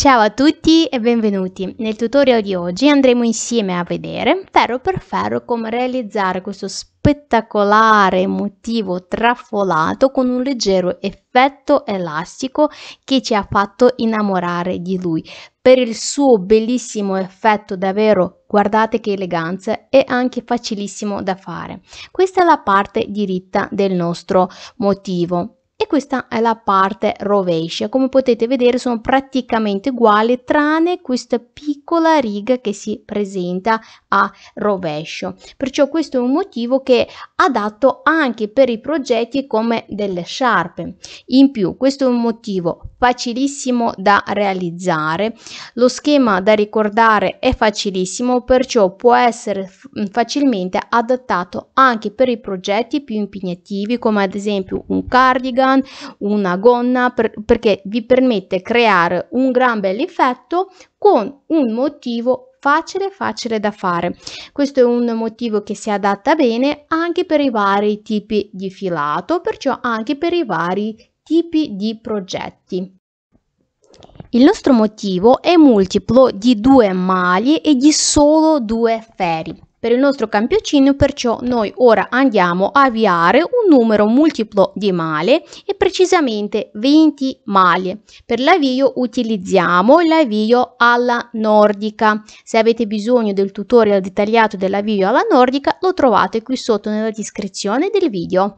Ciao a tutti e benvenuti! Nel tutorial di oggi andremo insieme a vedere ferro per ferro come realizzare questo spettacolare motivo trafolato con un leggero effetto elastico che ci ha fatto innamorare di lui per il suo bellissimo effetto davvero guardate che eleganza è anche facilissimo da fare questa è la parte diritta del nostro motivo e questa è la parte rovescia. Come potete vedere sono praticamente uguali tranne questa piccola riga che si presenta a rovescio. Perciò questo è un motivo che adatto anche per i progetti come delle sciarpe. In più questo è un motivo facilissimo da realizzare. Lo schema da ricordare è facilissimo perciò può essere facilmente adattato anche per i progetti più impegnativi come ad esempio un cardigan cardan, una gonna, per, perché vi permette di creare un gran bel effetto con un motivo facile facile da fare questo è un motivo che si adatta bene anche per i vari tipi di filato perciò anche per i vari tipi di progetti il nostro motivo è multiplo di due maglie e di solo due ferri per il nostro campioncino perciò noi ora andiamo a avviare un numero multiplo di male e precisamente 20 male. Per l'avvio utilizziamo l'avvio alla nordica. Se avete bisogno del tutorial dettagliato dell'avvio alla nordica lo trovate qui sotto nella descrizione del video.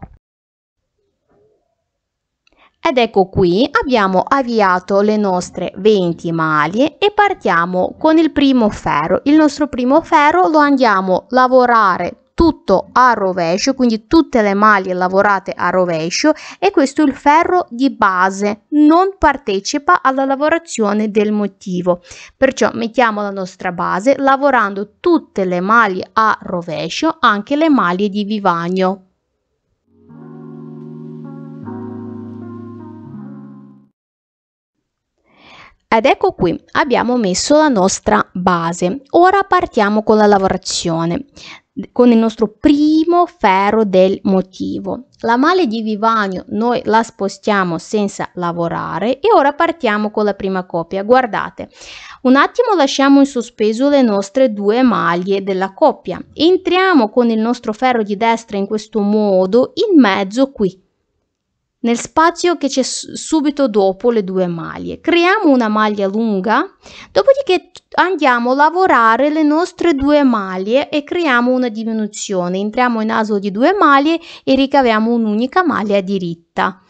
Ed ecco qui abbiamo avviato le nostre 20 maglie e partiamo con il primo ferro. Il nostro primo ferro lo andiamo a lavorare tutto a rovescio, quindi tutte le maglie lavorate a rovescio e questo è il ferro di base, non partecipa alla lavorazione del motivo. Perciò mettiamo la nostra base lavorando tutte le maglie a rovescio, anche le maglie di vivagno. Ed ecco qui, abbiamo messo la nostra base. Ora partiamo con la lavorazione, con il nostro primo ferro del motivo. La male di Vivagno noi la spostiamo senza lavorare e ora partiamo con la prima coppia. Guardate, un attimo lasciamo in sospeso le nostre due maglie della coppia. Entriamo con il nostro ferro di destra in questo modo in mezzo qui nel spazio che c'è subito dopo le due maglie. Creiamo una maglia lunga, dopodiché andiamo a lavorare le nostre due maglie e creiamo una diminuzione. Entriamo in aso di due maglie e ricaviamo un'unica maglia diritta.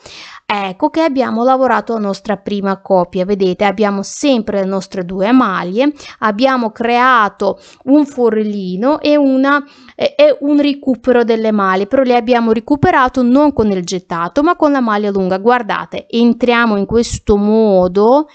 Ecco che abbiamo lavorato la nostra prima copia, vedete abbiamo sempre le nostre due maglie, abbiamo creato un forellino e, una, e, un recupero delle maglie, però le abbiamo recuperato non con il gettato ma con la maglia lunga. Guardate, entriamo in questo modo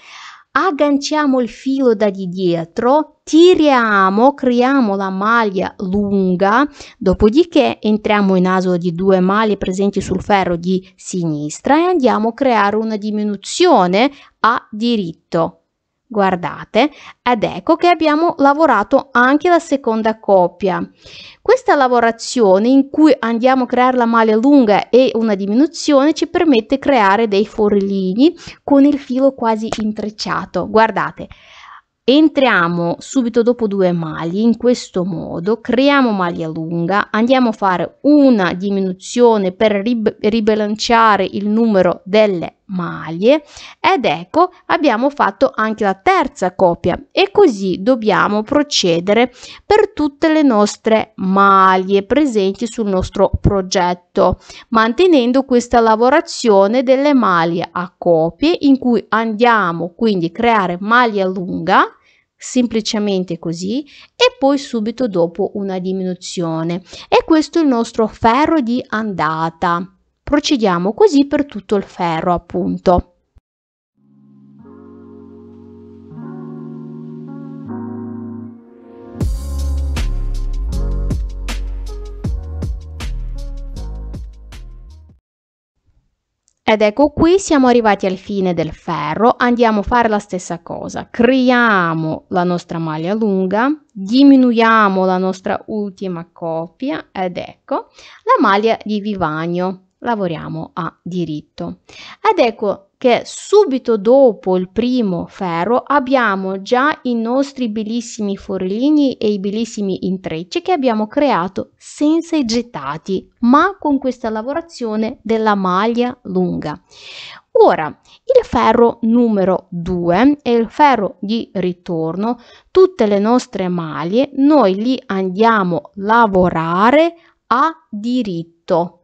agganciamo il filo da di dietro, tiriamo, creiamo la maglia lunga, dopodiché entriamo in aso di due maglie presenti sul ferro di sinistra e andiamo a creare una diminuzione a diritto. Guardate ed ecco che abbiamo lavorato anche la seconda coppia. Questa lavorazione in cui andiamo a creare la maglia lunga e una diminuzione ci permette di creare dei forlini con il filo quasi intrecciato. Guardate, entriamo subito dopo due maglie in questo modo, creiamo maglia lunga, andiamo a fare una diminuzione per rib ribilanciare il numero delle maglie ed ecco abbiamo fatto anche la terza copia e così dobbiamo procedere per tutte le nostre maglie presenti sul nostro progetto mantenendo questa lavorazione delle maglie a copie in cui andiamo quindi a creare maglia lunga semplicemente così e poi subito dopo una diminuzione e questo è il nostro ferro di andata Procediamo così per tutto il ferro, appunto. Ed ecco qui siamo arrivati al fine del ferro, andiamo a fare la stessa cosa, creiamo la nostra maglia lunga, diminuiamo la nostra ultima coppia ed ecco la maglia di vivagno lavoriamo a diritto. Ed ecco che subito dopo il primo ferro abbiamo già i nostri bellissimi forlini e i bellissimi intrecci che abbiamo creato senza i gettati, ma con questa lavorazione della maglia lunga. Ora, il ferro numero 2 è il ferro di ritorno. Tutte le nostre maglie noi li andiamo a lavorare a diritto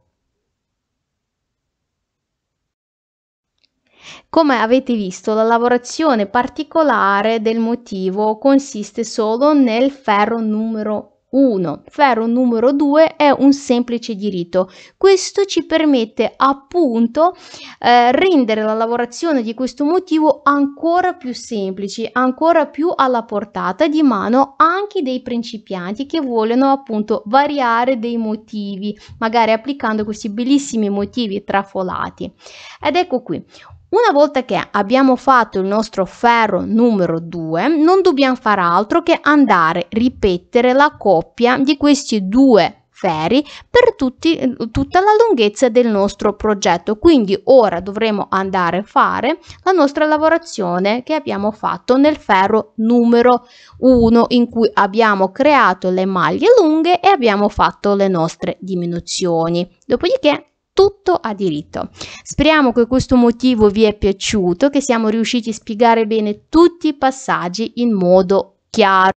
Come avete visto, la lavorazione particolare del motivo consiste solo nel ferro numero 1. Ferro numero 2 è un semplice diritto. Questo ci permette appunto eh, rendere la lavorazione di questo motivo ancora più semplice, ancora più alla portata di mano anche dei principianti che vogliono appunto variare dei motivi, magari applicando questi bellissimi motivi trafolati. Ed ecco qui, una volta che abbiamo fatto il nostro ferro numero 2, non dobbiamo fare altro che andare a ripetere la coppia di questi due ferri per tutti, tutta la lunghezza del nostro progetto. Quindi ora dovremo andare a fare la nostra lavorazione che abbiamo fatto nel ferro numero 1 in cui abbiamo creato le maglie lunghe e abbiamo fatto le nostre diminuzioni. Dopodiché tutto a diritto. Speriamo che questo motivo vi è piaciuto, che siamo riusciti a spiegare bene tutti i passaggi in modo chiaro.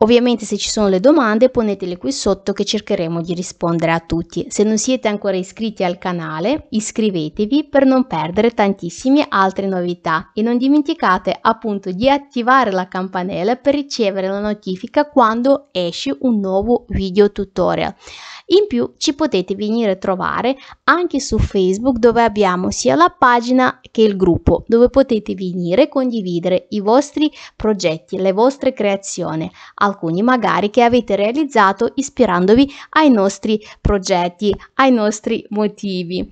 Ovviamente se ci sono le domande ponetele qui sotto che cercheremo di rispondere a tutti. Se non siete ancora iscritti al canale iscrivetevi per non perdere tantissime altre novità e non dimenticate appunto di attivare la campanella per ricevere la notifica quando esce un nuovo video tutorial. In più ci potete venire a trovare anche su Facebook dove abbiamo sia la pagina che il gruppo dove potete venire e condividere i vostri progetti, le vostre creazioni alcuni magari che avete realizzato ispirandovi ai nostri progetti, ai nostri motivi.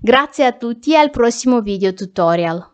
Grazie a tutti e al prossimo video tutorial.